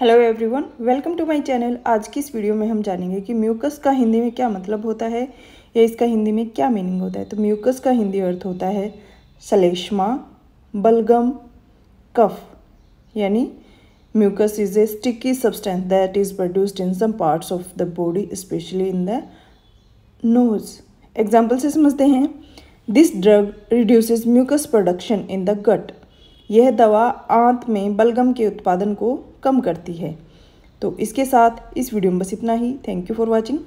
hello everyone welcome to my channel आज की इस वीडियो में हम जानेंगे कि म्यूकस का हिंदी में क्या मतलब होता है या इसका हिंदी में क्या मीनिंग होता है तो म्यूकस का हिंदी अर्थ होता है सलेष्मा बलगम कफ यानी mucus is a sticky substance that is produced in some parts of the body specially in the nose example से समझते हैं this drug reduces mucus production in the gut यह दवा आंत में बलगम के उत्पादन को कम करती है तो इसके साथ इस वीडियो में बस इतना ही थैंक यू फॉर वॉचिंग